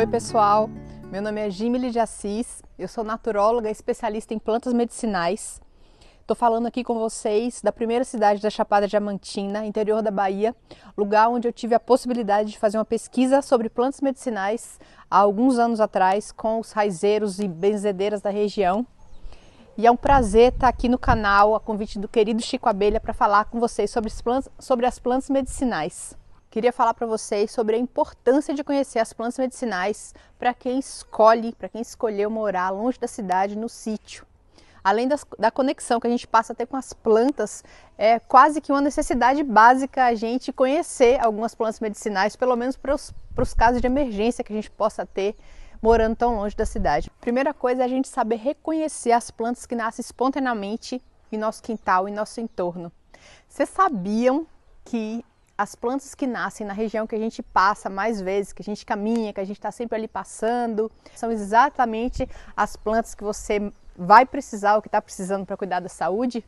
Oi, pessoal. Meu nome é Gimile de Assis. Eu sou naturóloga especialista em plantas medicinais. Estou falando aqui com vocês da primeira cidade da Chapada Diamantina, interior da Bahia, lugar onde eu tive a possibilidade de fazer uma pesquisa sobre plantas medicinais há alguns anos atrás com os raizeiros e benzedeiras da região. E é um prazer estar aqui no canal, a convite do querido Chico Abelha, para falar com vocês sobre as plantas, sobre as plantas medicinais. Queria falar para vocês sobre a importância de conhecer as plantas medicinais para quem escolhe, para quem escolheu morar longe da cidade, no sítio. Além das, da conexão que a gente passa a ter com as plantas, é quase que uma necessidade básica a gente conhecer algumas plantas medicinais, pelo menos para os casos de emergência que a gente possa ter morando tão longe da cidade. Primeira coisa é a gente saber reconhecer as plantas que nascem espontaneamente em nosso quintal, em nosso entorno. Vocês sabiam que as plantas que nascem na região que a gente passa mais vezes, que a gente caminha, que a gente está sempre ali passando, são exatamente as plantas que você vai precisar ou que está precisando para cuidar da saúde?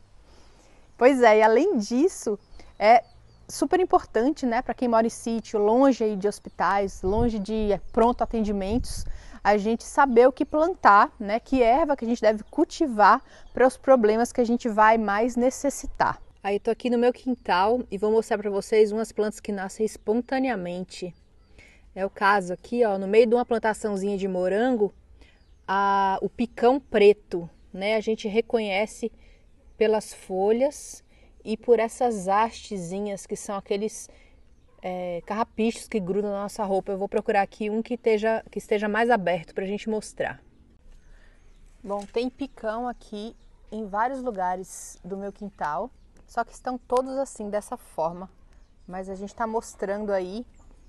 Pois é, e além disso, é super importante né, para quem mora em sítio, longe de hospitais, longe de pronto atendimentos, a gente saber o que plantar, né, que erva que a gente deve cultivar para os problemas que a gente vai mais necessitar. Aí estou aqui no meu quintal e vou mostrar para vocês umas plantas que nascem espontaneamente. É o caso aqui, ó, no meio de uma plantaçãozinha de morango, a, o picão preto, né? A gente reconhece pelas folhas e por essas hastezinhas que são aqueles é, carrapichos que grudam na nossa roupa. Eu vou procurar aqui um que esteja, que esteja mais aberto para a gente mostrar. Bom, tem picão aqui em vários lugares do meu quintal. Só que estão todos assim, dessa forma. Mas a gente está mostrando aí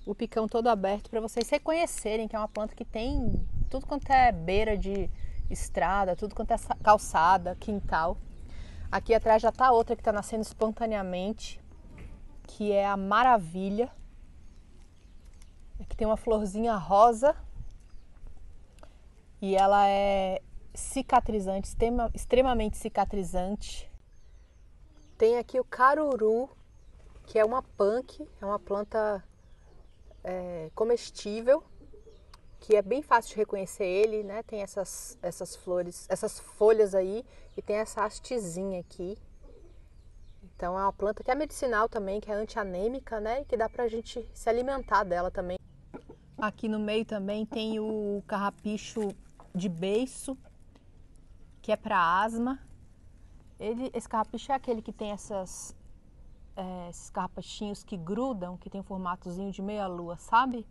o picão todo aberto para vocês reconhecerem que é uma planta que tem tudo quanto é beira de estrada, tudo quanto é calçada, quintal. Aqui atrás já está outra que está nascendo espontaneamente, que é a maravilha. Aqui tem uma florzinha rosa e ela é cicatrizante, extremamente cicatrizante. Tem aqui o caruru, que é uma punk, é uma planta é, comestível, que é bem fácil de reconhecer ele, né? Tem essas, essas flores, essas folhas aí e tem essa hastezinha aqui. Então é uma planta que é medicinal também, que é antianêmica, né? E que dá pra gente se alimentar dela também. Aqui no meio também tem o carrapicho de beiço, que é para asma. Ele, esse carrapicho é aquele que tem essas, é, esses carrapichinhos que grudam, que tem um formatozinho de meia lua, sabe?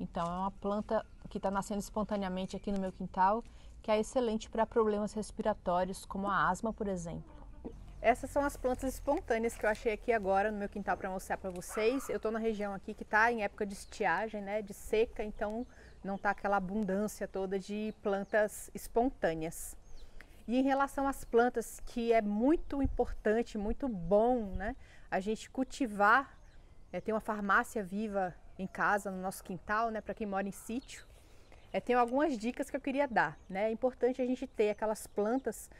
Então é uma planta que está nascendo espontaneamente aqui no meu quintal, que é excelente para problemas respiratórios, como a asma, por exemplo. Essas são as plantas espontâneas que eu achei aqui agora no meu quintal para mostrar para vocês. Eu estou na região aqui que está em época de estiagem, né, de seca, então não está aquela abundância toda de plantas espontâneas. E em relação às plantas, que é muito importante, muito bom, né? A gente cultivar, é, tem uma farmácia viva em casa, no nosso quintal, né? Para quem mora em sítio. É, tem algumas dicas que eu queria dar, né? É importante a gente ter aquelas plantas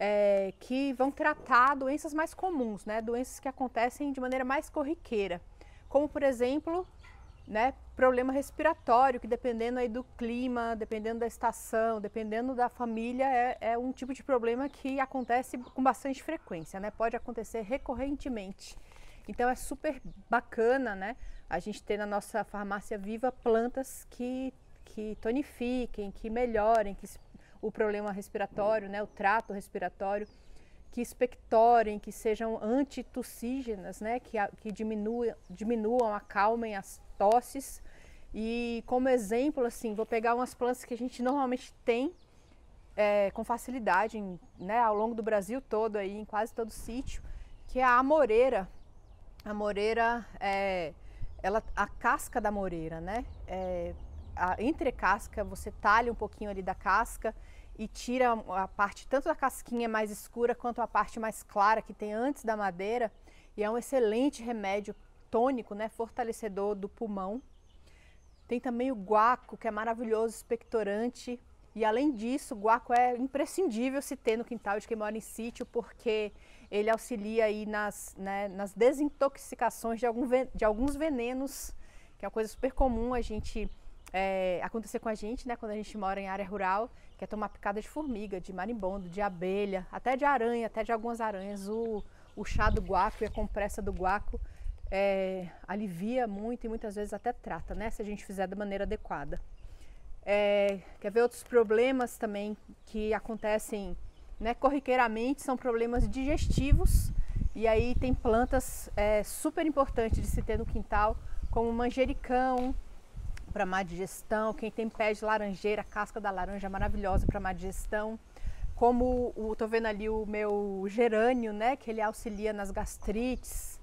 é, que vão tratar doenças mais comuns, né? Doenças que acontecem de maneira mais corriqueira. Como, por exemplo, né? problema respiratório, que dependendo aí do clima, dependendo da estação, dependendo da família, é, é, um tipo de problema que acontece com bastante frequência, né? Pode acontecer recorrentemente. Então é super bacana, né? A gente ter na nossa farmácia viva plantas que, que tonifiquem, que melhorem que o problema respiratório, né? O trato respiratório que expectorem, que sejam antitussígenas, né, que, que diminuam, diminuam, acalmem as tosses e como exemplo, assim, vou pegar umas plantas que a gente normalmente tem é, com facilidade né, ao longo do Brasil todo, aí, em quase todo sítio, que é a amoreira. A amoreira, é, ela, a casca da amoreira, né? É, a, entre casca, você talha um pouquinho ali da casca e tira a parte tanto da casquinha mais escura quanto a parte mais clara que tem antes da madeira. E é um excelente remédio tônico, né, fortalecedor do pulmão tem também o guaco, que é maravilhoso, expectorante. E além disso, o guaco é imprescindível se ter no quintal de quem mora em sítio, porque ele auxilia aí nas, né, nas desintoxicações de, algum, de alguns venenos, que é uma coisa super comum a gente é, acontecer com a gente, né, quando a gente mora em área rural, que é tomar picada de formiga, de marimbondo, de abelha, até de aranha, até de algumas aranhas. O, o chá do guaco e a compressa do guaco é, alivia muito e muitas vezes até trata, né? Se a gente fizer da maneira adequada. É, quer ver outros problemas também que acontecem né, corriqueiramente? São problemas digestivos. E aí tem plantas é, super importantes de se ter no quintal, como manjericão para má digestão, quem tem pé de laranjeira, casca da laranja maravilhosa para má digestão como o, tô vendo ali o meu gerânio, né, que ele auxilia nas gastrites,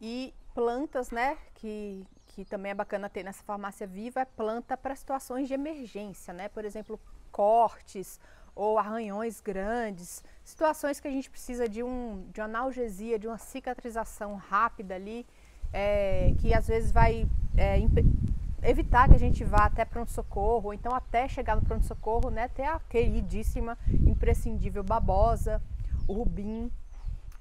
e plantas, né, que, que também é bacana ter nessa farmácia viva, é planta para situações de emergência, né? Por exemplo, cortes ou arranhões grandes, situações que a gente precisa de, um, de uma analgesia, de uma cicatrização rápida ali, é, que às vezes vai é, evitar que a gente vá até pronto-socorro, ou então até chegar no pronto-socorro, né? Até a queridíssima, imprescindível babosa, o rubim,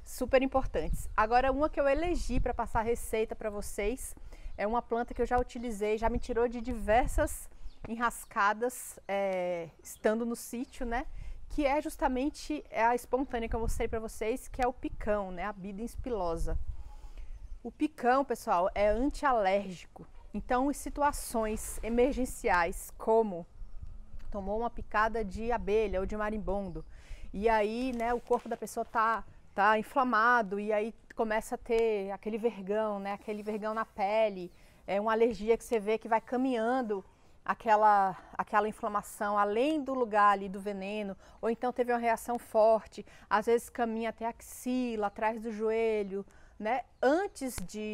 super importantes. Agora, uma que eu elegi para passar receita para vocês é uma planta que eu já utilizei, já me tirou de diversas enrascadas é, estando no sítio, né? Que é justamente é a espontânea que eu mostrei para vocês, que é o picão, né? A vida espilosa. O picão, pessoal, é antialérgico. Então, em situações emergenciais, como tomou uma picada de abelha ou de marimbondo, e aí, né, o corpo da pessoa tá tá inflamado e aí começa a ter aquele vergão, né? Aquele vergão na pele, é uma alergia que você vê que vai caminhando aquela aquela inflamação além do lugar ali do veneno, ou então teve uma reação forte, às vezes caminha até a axila, atrás do joelho, né? Antes de,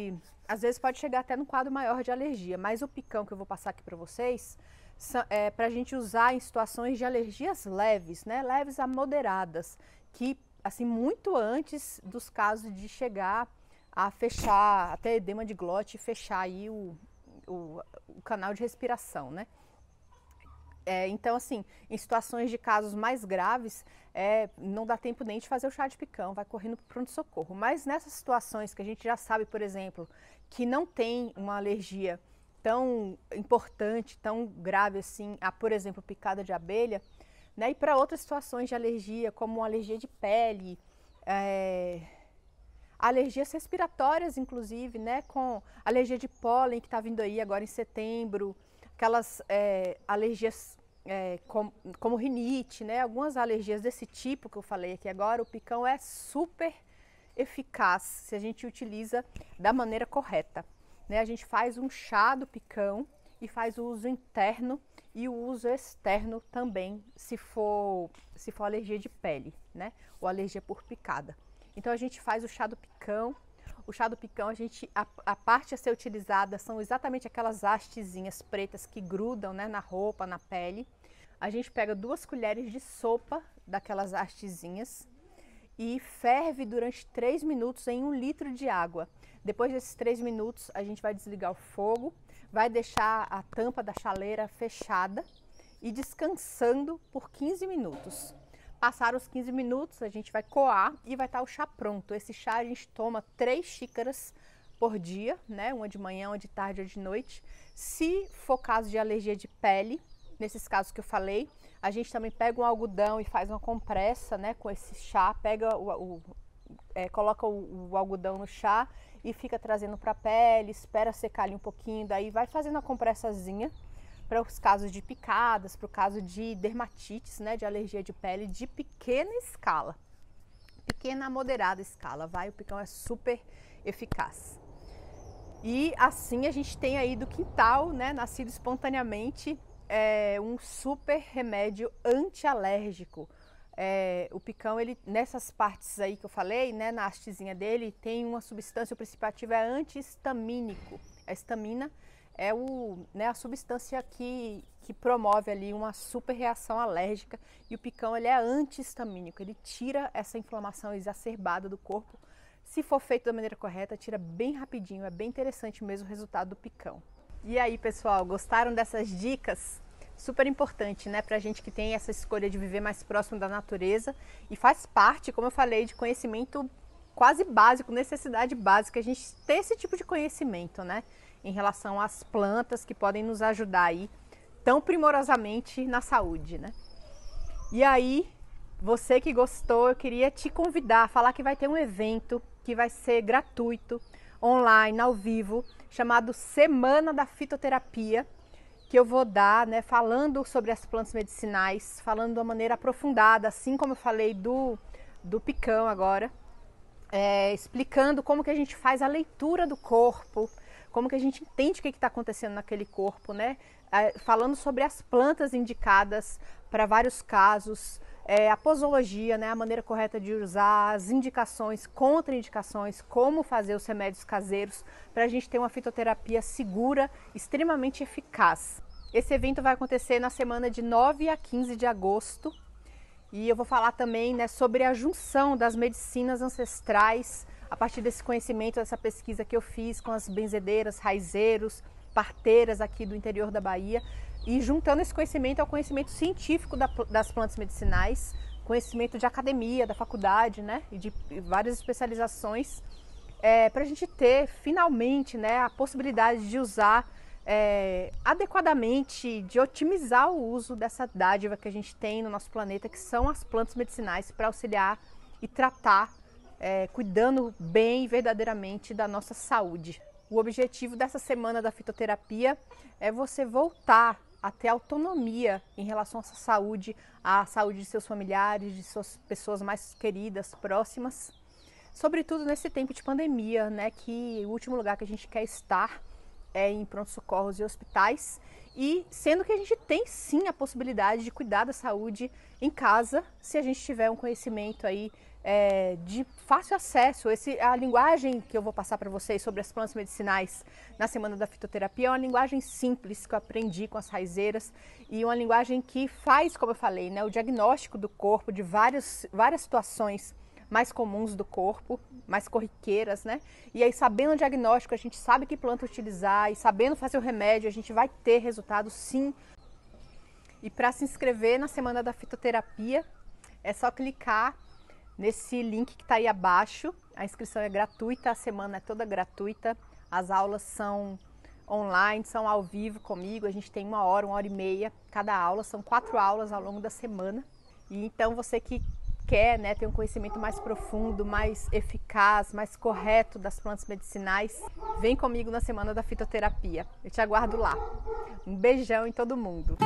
às vezes pode chegar até no quadro maior de alergia, mas o picão que eu vou passar aqui para vocês é para a gente usar em situações de alergias leves, né? Leves a moderadas, que assim muito antes dos casos de chegar a fechar até edema de glote fechar aí o, o, o canal de respiração, né? É, então, assim, em situações de casos mais graves, é, não dá tempo nem de fazer o chá de picão, vai correndo para o pronto-socorro. Mas nessas situações que a gente já sabe, por exemplo, que não tem uma alergia tão importante, tão grave assim, a, por exemplo, picada de abelha, né? E para outras situações de alergia, como alergia de pele, é, alergias respiratórias, inclusive, né? Com alergia de pólen que está vindo aí agora em setembro, aquelas é, alergias é, com, como rinite, né? Algumas alergias desse tipo que eu falei aqui agora, o picão é super eficaz se a gente utiliza da maneira correta. Né? A gente faz um chá do picão e faz o uso interno e o uso externo também, se for, se for alergia de pele, né? Ou alergia por picada. Então a gente faz o chá do picão. O chá do picão, a gente a, a parte a ser utilizada são exatamente aquelas hastezinhas pretas que grudam, né, na roupa, na pele. A gente pega duas colheres de sopa daquelas hastezinhas e ferve durante três minutos em um litro de água. Depois desses três minutos, a gente vai desligar o fogo vai deixar a tampa da chaleira fechada e descansando por 15 minutos. Passar os 15 minutos, a gente vai coar e vai estar tá o chá pronto. Esse chá a gente toma três xícaras por dia, né? Uma de manhã, uma de tarde, uma de noite. Se for caso de alergia de pele, nesses casos que eu falei, a gente também pega um algodão e faz uma compressa, né? Com esse chá, pega o, o é, coloca o, o algodão no chá e fica trazendo para a pele, espera secar ali um pouquinho, daí vai fazendo a compressazinha para os casos de picadas, para o caso de dermatites, né, de alergia de pele de pequena escala. Pequena a moderada escala, vai, o picão é super eficaz. E assim a gente tem aí do quintal, né, nascido espontaneamente, é, um super remédio antialérgico. alérgico é, o picão, ele, nessas partes aí que eu falei, né, na hastezinha dele, tem uma substância, o principal ativo é antihistamínico. A histamina é o, né, a substância que, que promove ali uma super reação alérgica e o picão ele é antihistamínico, ele tira essa inflamação exacerbada do corpo. Se for feito da maneira correta, tira bem rapidinho, é bem interessante mesmo o resultado do picão. E aí, pessoal, gostaram dessas dicas? super importante, né, para a gente que tem essa escolha de viver mais próximo da natureza e faz parte, como eu falei, de conhecimento quase básico, necessidade básica, a gente ter esse tipo de conhecimento, né, em relação às plantas que podem nos ajudar aí tão primorosamente na saúde, né. E aí, você que gostou, eu queria te convidar a falar que vai ter um evento que vai ser gratuito, online, ao vivo, chamado Semana da Fitoterapia, que eu vou dar, né, falando sobre as plantas medicinais, falando de uma maneira aprofundada, assim como eu falei do, do picão agora, é, explicando como que a gente faz a leitura do corpo, como que a gente entende o que está acontecendo naquele corpo, né? É, falando sobre as plantas indicadas para vários casos, é, a posologia, né, a maneira correta de usar, as indicações, contraindicações, como fazer os remédios caseiros para a gente ter uma fitoterapia segura, extremamente eficaz. Esse evento vai acontecer na semana de 9 a 15 de agosto e eu vou falar também né, sobre a junção das medicinas ancestrais a partir desse conhecimento, dessa pesquisa que eu fiz com as benzedeiras, raizeiros, parteiras aqui do interior da Bahia, e juntando esse conhecimento ao conhecimento científico da, das plantas medicinais, conhecimento de academia, da faculdade, né, e de várias especializações, é, para a gente ter finalmente, né, a possibilidade de usar é, adequadamente, de otimizar o uso dessa dádiva que a gente tem no nosso planeta, que são as plantas medicinais para auxiliar e tratar, é, cuidando bem e verdadeiramente da nossa saúde. O objetivo dessa semana da fitoterapia é você voltar a ter autonomia em relação à saúde, à saúde de seus familiares, de suas pessoas mais queridas, próximas. Sobretudo nesse tempo de pandemia, né, que o último lugar que a gente quer estar é em pronto-socorros e hospitais. E sendo que a gente tem sim a possibilidade de cuidar da saúde em casa, se a gente tiver um conhecimento aí é, de fácil acesso. Esse, a linguagem que eu vou passar para vocês sobre as plantas medicinais na Semana da Fitoterapia é uma linguagem simples que eu aprendi com as raizeiras e uma linguagem que faz, como eu falei, né, o diagnóstico do corpo de vários, várias situações mais comuns do corpo, mais corriqueiras, né? E aí, sabendo o diagnóstico, a gente sabe que planta utilizar e sabendo fazer o remédio, a gente vai ter resultado sim. E para se inscrever na Semana da Fitoterapia, é só clicar nesse link que está aí abaixo. A inscrição é gratuita, a semana é toda gratuita, as aulas são online, são ao vivo comigo, a gente tem uma hora, uma hora e meia cada aula, são quatro aulas ao longo da semana. E então você que quer né, ter um conhecimento mais profundo, mais eficaz, mais correto das plantas medicinais, vem comigo na semana da fitoterapia. Eu te aguardo lá. Um beijão em todo mundo.